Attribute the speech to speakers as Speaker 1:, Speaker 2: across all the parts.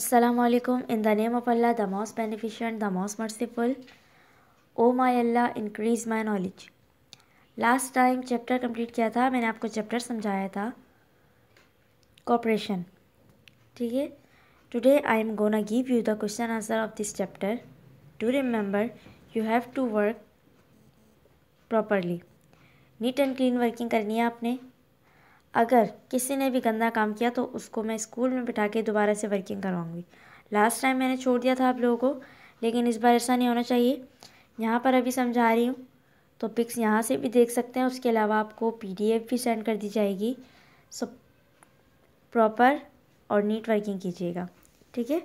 Speaker 1: Assalamualaikum in the name of Allah the most beneficent the most merciful oh oh my Allah increase my knowledge last time chapter complete किया था मैंने आपको chapter समझाया था cooperation ठीक है today I am gonna give you the question answer of this chapter to remember you have to work properly neat and clean working करनी है आपने अगर किसी ने भी गंदा काम किया तो उसको मैं स्कूल में बिठा के दोबारा से वर्किंग करवाऊँगी लास्ट टाइम मैंने छोड़ दिया था आप लोगों को लेकिन इस बार ऐसा नहीं होना चाहिए यहाँ पर अभी समझा रही हूँ तो पिक्स यहाँ से भी देख सकते हैं उसके अलावा आपको पीडीएफ भी सेंड कर दी जाएगी सो प्रॉपर और नीट वर्किंग कीजिएगा ठीक है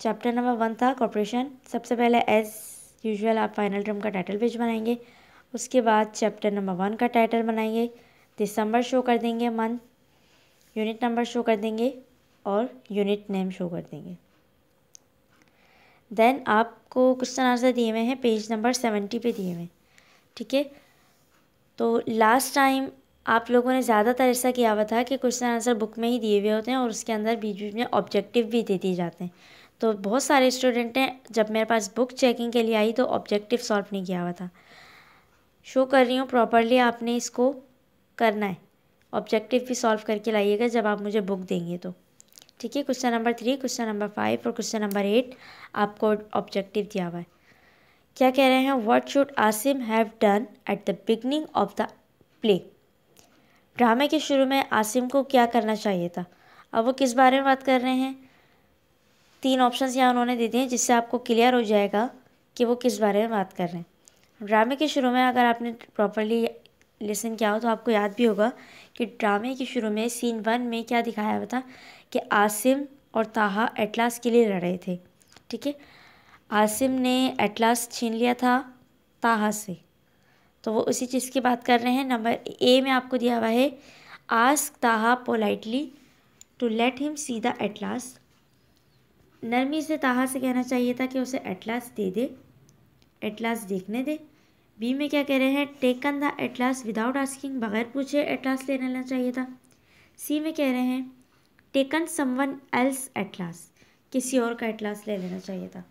Speaker 1: चैप्टर नंबर वन था कॉपरेशन सबसे पहले एज़ यूजुअल आप फाइनल टर्म का टाइटल पेज बनाएंगे उसके बाद चैप्टर नंबर वन का टाइटल बनाएंगे दिसंबर शो कर देंगे मंथ यूनिट नंबर शो कर देंगे और यूनिट नेम शो कर देंगे देन आपको क्वेश्चन आंसर दिए हुए हैं पेज नंबर सेवेंटी पे दिए हुए हैं ठीक है तो लास्ट टाइम आप लोगों ने ज़्यादातर ऐसा किया हुआ था कि क्वेश्चन आंसर बुक में ही दिए हुए होते हैं और उसके अंदर बीच बीच में ऑब्जेक्टिव भी दे दिए जाते हैं तो बहुत सारे स्टूडेंट हैं जब मेरे पास बुक चेकिंग के लिए आई तो ऑब्जेक्टिव सॉल्व नहीं किया हुआ था शो कर रही हूँ प्रॉपरली आपने इसको करना है ऑब्जेक्टिव भी सॉल्व करके लाइएगा जब आप मुझे बुक देंगे तो ठीक है question number three question number five और क्वेश्चन नंबर एट आपको ऑब्जेक्टिव दिया हुआ है क्या कह रहे हैं what should Asim have done at the beginning of the play ड्रामे के शुरू में आसिम को क्या करना चाहिए था अब वो किस बारे में बात कर रहे हैं तीन ऑप्शंस यहाँ उन्होंने दे दिए जिससे आपको क्लियर हो जाएगा कि वो किस बारे में बात कर रहे हैं ड्रामे के शुरू में अगर आपने प्रॉपरली लेसन क्या हो तो आपको याद भी होगा कि ड्रामे के शुरू में सीन वन में क्या दिखाया हुआ था कि आसिम और ताहा एटलास के लिए लड़ रहे थे ठीक है आसिम ने एटलास छीन लिया था ताहा से तो वो उसी चीज़ की बात कर रहे हैं नंबर ए में आपको दिया हुआ है ask Taha politely to let him see the atlas नरमी से ताहा से कहना चाहिए था कि उसे एटलास दे दे एटलास देखने दे बी में क्या कह रहे हैं taken the atlas without asking बगैर पूछे एटलास ले लेना चाहिए था सी में कह रहे हैं टेकन समवन एल्स एटलास किसी और का एटलास ले लेना चाहिए था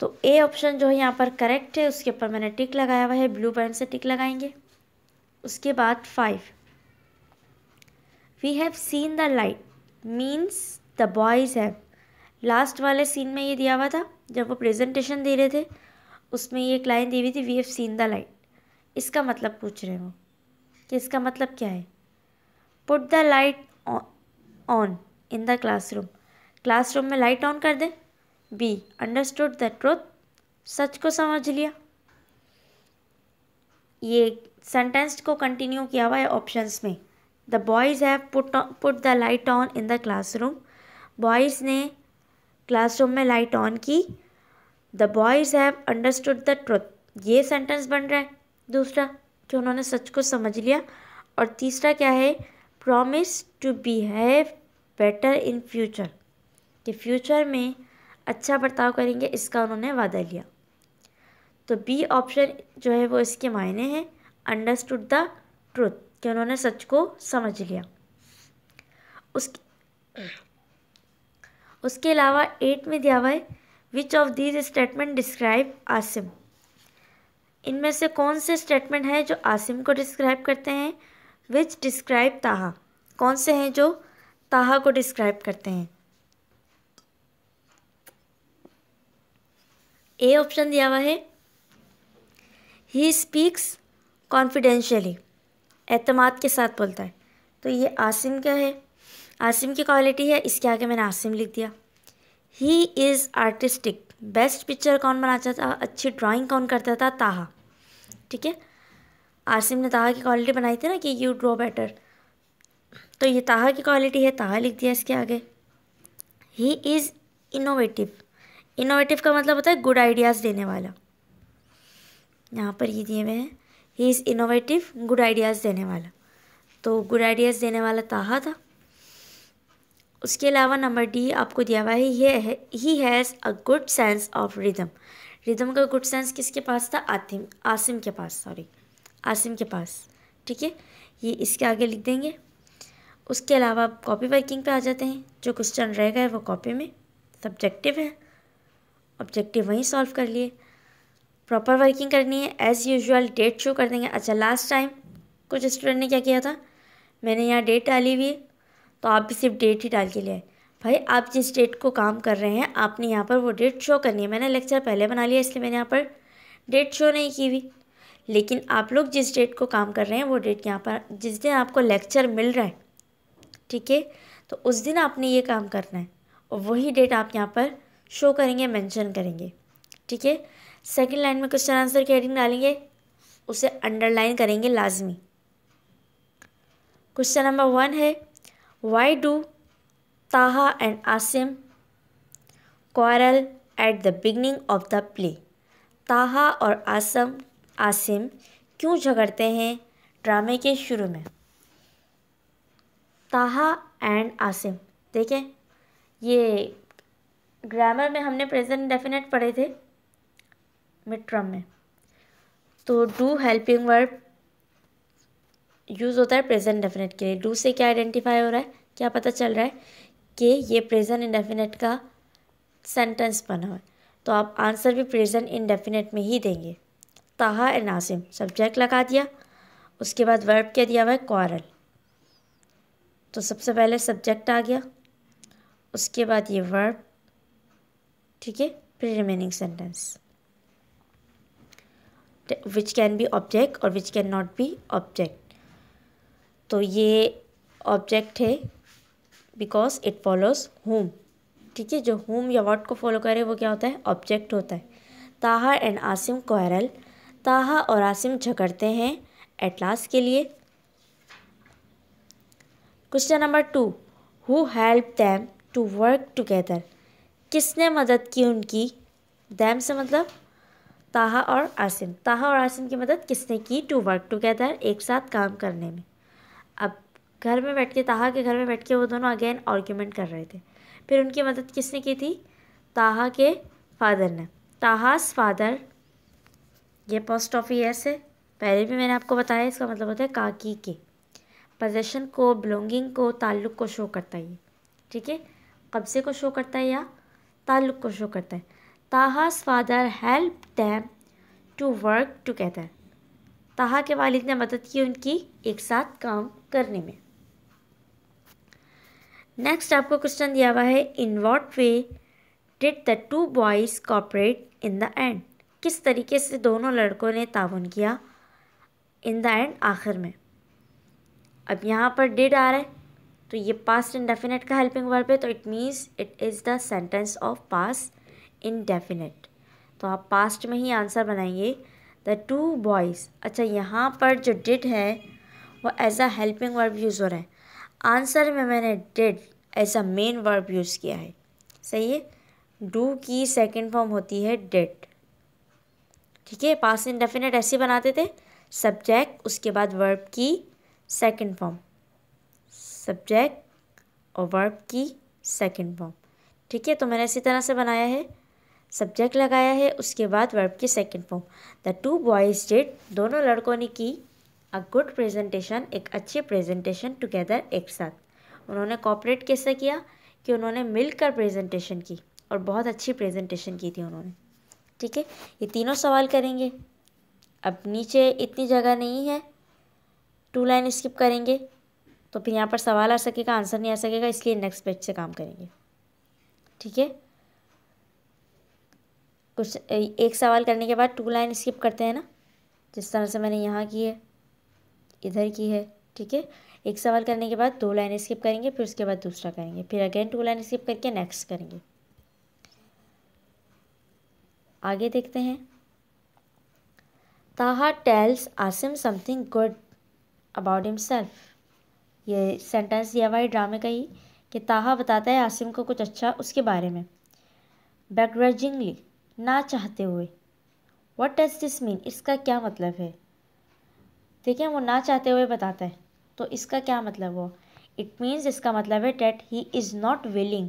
Speaker 1: तो ए ऑप्शन जो है यहाँ पर करेक्ट है उसके ऊपर मैंने टिक लगाया हुआ है ब्लू पेन से टिक लगाएंगे उसके बाद five we have seen the light means the boys have last वाले सीन में ये दिया हुआ था जब वो प्रेजेंटेशन दे रहे थे उसमें ये एक लाइन दी हुई थी we have seen the light इसका मतलब पूछ रहे हो कि इसका मतलब क्या है put the light on in the classroom classroom में लाइट ऑन कर दें बी अंडरस्टूड द ट्रुथ सच को समझ लिया ये सेंटेंस को कंटिन्यू किया हुआ है ऑप्शंस में the boys have put put the light on in the classroom boys ने क्लासरूम में लाइट ऑन की the boys have understood the truth ये सेंटेंस बन रहा है दूसरा कि उन्होंने सच को समझ लिया और तीसरा क्या है promise to behave better in future कि फ्यूचर में अच्छा बर्ताव करेंगे इसका उन्होंने वादा लिया तो बी ऑप्शन जो है वो इसके मायने हैं अंडरस्टूड द ट्रुथ कि उन्होंने सच को समझ लिया उसके उसके अलावा एट में दिया हुआ है which of these statement describe Asim इनमें से कौन से स्टेटमेंट हैं जो आसिम को डिस्क्राइब करते हैं विच डिस्क्राइब ताहा कौन से हैं जो ताहा को डिस्क्राइब करते हैं ए ऑप्शन दिया हुआ है ही स्पीक्स कॉन्फिडेंशियली एतमाद के साथ बोलता है तो ये आसिम का है आसिम की क्वालिटी है इसके आगे मैंने आसिम लिख दिया he is artistic best picture कौन बनाता था अच्छी ड्राइंग कौन करता था ताहा ठीक है आसिम ने ताहा की क्वालिटी बनाई थी ना कि यू ड्रॉ बेटर तो ये ताहा की क्वालिटी है ताहा लिख दिया इसके आगे ही इज़ इनोवेटिव इनोवेटिव का मतलब होता है गुड आइडियाज़ देने वाला यहाँ पर ये दिए हुए हैं he is innovative good ideas देने वाला तो गुड आइडियाज़ देने वाला ताहा था उसके अलावा नंबर डी आपको दिया हुआ है ये he has a good sense of rhythm rhythm का गुड सेंस किसके पास था आतिम आसिम के पास सॉरी आसिम के पास ठीक है ये इसके आगे लिख देंगे उसके अलावा आप कॉपी वर्किंग पे आ जाते हैं जो क्वेश्चन रह गए वो कॉपी में सब्जेक्टिव है ऑब्जेक्टिव वहीं सॉल्व कर लिए प्रॉपर वर्किंग करनी है एज़ यूजुअल डेट शो कर देंगे अच्छा लास्ट टाइम कुछ स्टूडेंट ने क्या किया था मैंने यहाँ डेट डाली हुई है तो आप भी सिर्फ डेट ही डाल के लिए भाई आप जिस डेट को काम कर रहे हैं आपने यहाँ पर वो डेट शो करनी है मैंने लेक्चर पहले बना लिया इसलिए मैंने यहाँ पर डेट शो नहीं की हुई लेकिन आप लोग जिस डेट को काम कर रहे हैं वो डेट यहाँ पर जिस दिन आपको लेक्चर मिल रहा है ठीक है तो उस दिन आपने ये काम करना है और वही डेट आप यहाँ पर शो करेंगे मेंशन करेंगे ठीक है सेकंड लाइन में क्वेश्चन आंसर की हेडिंग डालेंगे उसे अंडरलाइन करेंगे लाजमी क्वेश्चन नंबर वन है Why do Taha and Asim quarrel at the beginning of the play? ताहा और आसम आसिम क्यों झगड़ते हैं ड्रामे के शुरू में ताहा एंड आसिम देखें ये ग्रामर में हमने प्रेजेंट डेफिनेट पढ़े थे मिड ट्रम में तो डू हेल्पिंग वर्ब यूज़ होता है प्रेजेंट डेफिनेट के लिए डू से क्या आइडेंटिफाई हो रहा है क्या पता चल रहा है कि ये प्रेजेंट इंडेफिनेट का सेंटेंस बना हुआ है तो आप आंसर भी प्रेजेंट इंडेफिनेट में ही देंगे ताहा एंड आसिम सब्जेक्ट लगा दिया उसके बाद वर्ब क्या दिया हुआ है क्वारल तो सबसे पहले सब्जेक्ट आ गया उसके बाद ये वर्ब ठीक है फिर remaining sentence can be object और which can not be object तो ये ऑब्जेक्ट है बिकॉज इट फॉलोज होम ठीक है जो होम या वॉट को फॉलो करे वो क्या होता है ऑब्जेक्ट होता है ताहा एंड आसिम कोयरल ताहा और आसिम झगड़ते हैं एटलास के लिए question number two who help them to work together किसने मदद की उनकी दैम से मतलब ताहा और आसिम ताहा और आसिम की मदद किसने की टू वर्क टुगेदर एक साथ काम करने में अब घर में बैठ के ताहा के घर में बैठ के वो दोनों अगेन आर्ग्यूमेंट कर रहे थे फिर उनकी मदद किसने की थी ताहा के फादर ने ताहास फादर ये पोस्ट ऑफिस है पहले भी मैंने आपको बताया इसका मतलब होता है काकी के पोजेशन को बिलोंगिंग को ताल्लुक़ को शो करता है ठीक है कब्ज़े को शो करता है या ताल्लुक़ को शो करता है Taha's father help them to work together Taha के वालिद ने मदद की उनकी एक साथ काम करने में नेक्स्ट आपको क्वेश्चन दिया हुआ है in what way did the two boys cooperate in the end किस तरीके से दोनों लड़कों ने ताउन किया इन द एंड आखिर में अब यहाँ पर डिड आ रहा है तो ये पास्ट इनडेफिनेट का हेल्पिंग वर्ब है तो it means it is the sentence of past indefinite तो आप पास्ट में ही आंसर बनाएंगे द टू बॉयज़ अच्छा यहाँ पर जो डिड है वो as a helping verb use हो रहा है आंसर में मैंने did as a main verb use किया है सही है डू की सेकेंड फॉर्म होती है डिड ठीक है पास डेफिनेट ऐसे बनाते थे सब्जेक्ट उसके बाद वर्ब की सेकेंड फॉर्म सब्जेक्ट और वर्ब की सेकेंड फॉर्म ठीक है तो मैंने इसी तरह से बनाया है सब्जेक्ट लगाया है उसके बाद वर्ब की second form the two boys did दोनों लड़कों ने की अ गुड प्रेजेंटेशन एक अच्छी प्रेजेंटेशन टुगेदर एक साथ उन्होंने कॉपरेट कैसे किया कि उन्होंने मिलकर प्रेजेंटेशन की और बहुत अच्छी प्रेजेंटेशन की थी उन्होंने ठीक है ये तीनों सवाल करेंगे अब नीचे इतनी जगह नहीं है टू लाइन स्किप करेंगे तो फिर यहाँ पर सवाल आ सकेगा आंसर नहीं आ सकेगा इसलिए नेक्स्ट पेज से काम करेंगे ठीक है कुछ एक सवाल करने के बाद टू लाइन स्किप करते हैं ना जिस तरह से मैंने यहाँ की है इधर की है ठीक है एक सवाल करने के बाद दो लाइन स्किप करेंगे फिर उसके बाद दूसरा करेंगे फिर अगेन टू लाइन स्किप करके नेक्स्ट करेंगे आगे देखते हैं Taha tells Asim something good about himself ये सेंटेंस दिया हुआ है ड्रामे का ही कि ताहा बताता है आसिम को कुछ अच्छा उसके बारे में बैकग्रजिंगली ना चाहते हुए वट डज दिस मीन इसका क्या मतलब है ठीक है वो ना चाहते हुए बताता है तो इसका क्या मतलब हो इट मीन्स इसका मतलब है that he is not willing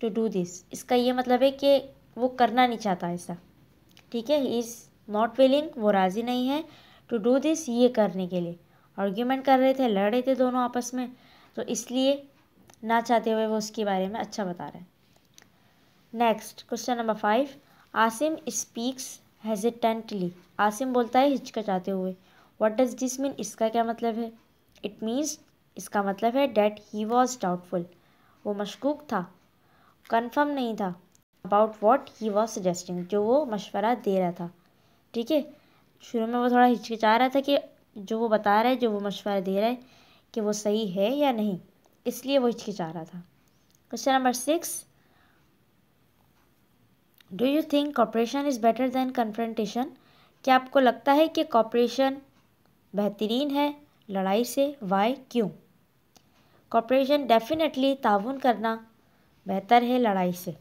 Speaker 1: to do this इसका ये मतलब है कि वो करना नहीं चाहता ऐसा ठीक है ही इज़ नॉट विलिंग वो राज़ी नहीं है टू डू दिस ये करने के लिए आर्ग्यूमेंट कर रहे थे लड़ रहे थे दोनों आपस में तो इसलिए ना चाहते हुए वो उसके बारे में अच्छा बता रहे हैं next question number five Asim speaks hesitantly Asim बोलता है हिचकचाते हुए वट डज दिस मीन इसका क्या मतलब है इट मीन्स इसका मतलब है डैट ही वॉज डाउटफुल वो मशकूक था कन्फर्म नहीं था about what he was suggesting जो वो मशवरा दे रहा था ठीक है शुरू में वो थोड़ा हिचकिचा रहा था कि जो वो बता रहा है जो वो मशवरा दे रहा है कि वो सही है या नहीं इसलिए वो हिचकिचा रहा था question number six do you think cooperation is better than confrontation क्या आपको लगता है कि कॉपरेशन बेहतरीन है लड़ाई से वाई क्यों कॉपरेशन डेफिनेटली ताउन करना बेहतर है लड़ाई से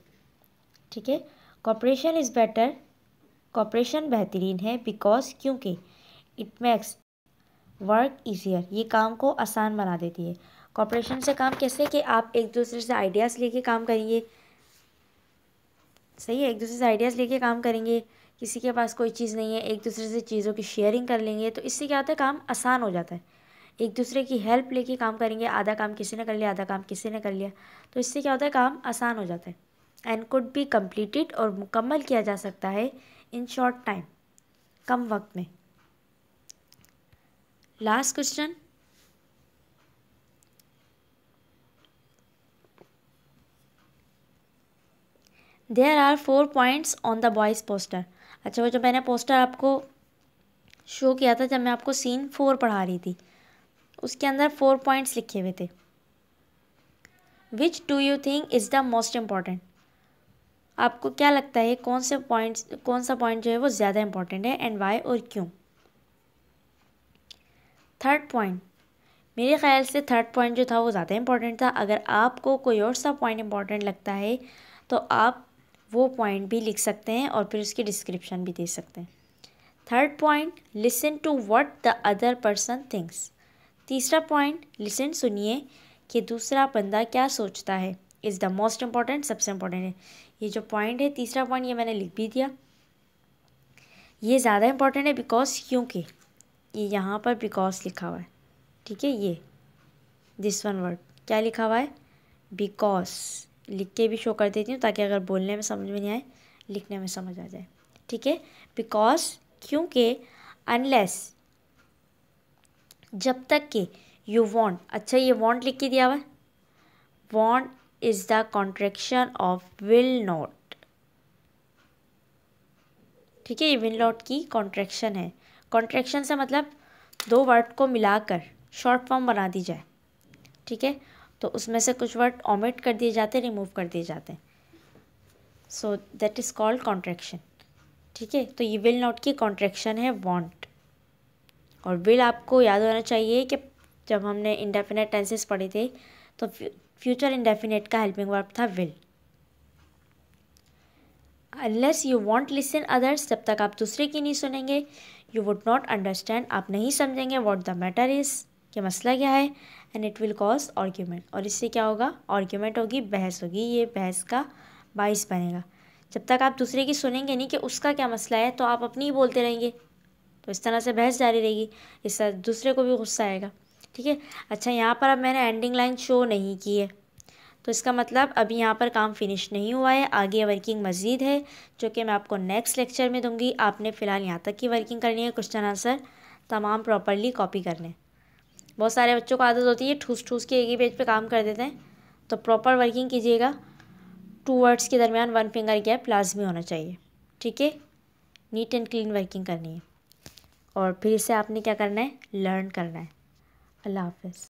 Speaker 1: ठीक है कॉपरेशन इज़ बेटर कॉपरेशन बेहतरीन है बिकॉज क्योंकि इट मेक्स वर्क ईजियर ये काम को आसान बना देती है कॉपरेशन से काम कैसे कि आप एक दूसरे से आइडियाज़ लेके काम करेंगे सही है एक दूसरे से आइडियाज़ लेके काम करेंगे किसी के पास कोई चीज़ नहीं है एक दूसरे से चीज़ों की शेयरिंग कर लेंगे तो इससे क्या होता है काम आसान हो जाता है एक दूसरे की हेल्प लेके काम करेंगे आधा काम किसी ने कर लिया आधा काम किसी ने कर लिया तो इससे क्या होता है काम आसान हो जाता है एंड कुड बी कम्प्लीटेड और मुकम्मल किया जा सकता है इन शॉर्ट टाइम कम वक्त में last question there are four points on the boys poster अच्छा वो जो मैंने पोस्टर आपको शो किया था जब मैं आपको सीन फोर पढ़ा रही थी उसके अंदर फोर पॉइंट्स लिखे हुए थे which do you think is the most important आपको क्या लगता है कौन से पॉइंट्स कौन सा पॉइंट जो है वो ज़्यादा इम्पॉर्टेंट है एंड वाई और क्यों थर्ड पॉइंट मेरे ख्याल से थर्ड पॉइंट जो था वो ज़्यादा इम्पॉर्टेंट था अगर आपको कोई और सा पॉइंट इम्पॉर्टेंट लगता है तो आप वो पॉइंट भी लिख सकते हैं और फिर उसकी डिस्क्रिप्शन भी दे सकते हैं third point listen to what the other person thinks तीसरा पॉइंट लिसन सुनिए कि दूसरा बंदा क्या सोचता है इज़ द मोस्ट इम्पॉर्टेंट सबसे इम्पॉर्टेंट है ये जो पॉइंट है तीसरा पॉइंट ये मैंने लिख भी दिया ये ज़्यादा इम्पॉर्टेंट है बिकॉज क्योंकि ये यहाँ पर बिकॉज लिखा हुआ है ठीक है ये दिस वन वर्ड क्या लिखा हुआ है बिकॉज लिख के भी शो कर देती हूँ ताकि अगर बोलने में समझ में नहीं आए लिखने में समझ आ जाए ठीक है बिकॉज क्योंकि अनलेस जब तक कि यू वॉन्ट अच्छा ये वॉन्ट लिख के दिया हुआ won't is the contraction of will not ठीक है ये विल नॉट की कॉन्ट्रेक्शन है कॉन्ट्रेक्शन से मतलब दो वर्ड को मिलाकर शॉर्ट फॉर्म बना दी जाए ठीक है तो उसमें से कुछ वर्ड ऑमिट कर दिए जाते हैं रिमूव कर दिए जाते हैं so that is called contraction ठीक है तो ये विल नॉट की कॉन्ट्रेक्शन है वॉन्ट और विल आपको याद होना चाहिए कि जब हमने इंडेफिनेट टेंसेस पढ़े थे तो फ्यूचर इंडेफिनेट का हेल्पिंग वर्ब था will unless you want listen others जब तक आप दूसरे की नहीं सुनेंगे यू वुड नॉट अंडरस्टैंड आप नहीं समझेंगे वॉट द मैटर इज़ कि मसला क्या है and it will cause argument और इससे क्या होगा आर्ग्यूमेंट होगी बहस होगी ये बहस का बाइस बनेगा जब तक आप दूसरे की सुनेंगे नहीं कि उसका क्या मसला है तो आप अपनी ही बोलते रहेंगे तो इस तरह से बहस जारी रहेगी इस तरह दूसरे को भी गुस्सा आएगा ठीक है अच्छा यहाँ पर अब मैंने एंडिंग लाइन शो नहीं की है तो इसका मतलब अभी यहाँ पर काम फिनिश नहीं हुआ है आगे वर्किंग मज़ीद है जो कि मैं आपको नेक्स्ट लेक्चर में दूंगी आपने फ़िलहाल यहाँ तक की वर्किंग करनी है क्वेश्चन आंसर तमाम प्रॉपरली कॉपी कर लें बहुत सारे बच्चों को आदत होती है ठूस ठूस के एक ही पेज पे काम कर देते हैं तो प्रॉपर वर्किंग कीजिएगा टू वर्ड्स के दरमियान वन फिंगर गैप लाजमी होना चाहिए ठीक है नीट एंड क्लीन वर्किंग करनी है और फिर इसे आपने क्या करना है लर्न करना है अल्लाह हाफ